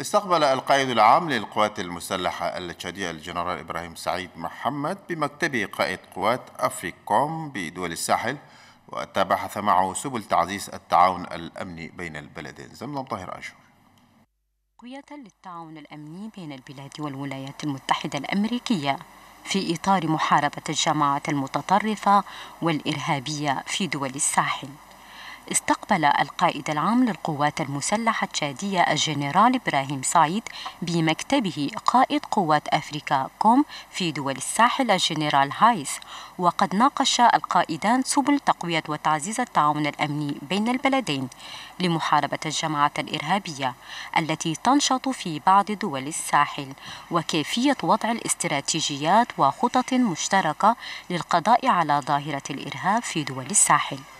استقبل القائد العام للقوات المسلحة التشادية الجنرال إبراهيم سعيد محمد بمكتب قائد قوات أفريكوم بدول الساحل وتباحث معه سبل تعزيز التعاون الأمني بين البلدين زمزم طاهر أشهر للتعاون الأمني بين البلاد والولايات المتحدة الأمريكية في إطار محاربة الجماعات المتطرفة والإرهابية في دول الساحل استقبل القائد العام للقوات المسلحة التشادية الجنرال إبراهيم سعيد بمكتبه قائد قوات أفريكا كوم في دول الساحل الجنرال هايس وقد ناقش القائدان سبل تقوية وتعزيز التعاون الأمني بين البلدين لمحاربة الجماعات الإرهابية التي تنشط في بعض دول الساحل وكيفية وضع الاستراتيجيات وخطط مشتركة للقضاء على ظاهرة الإرهاب في دول الساحل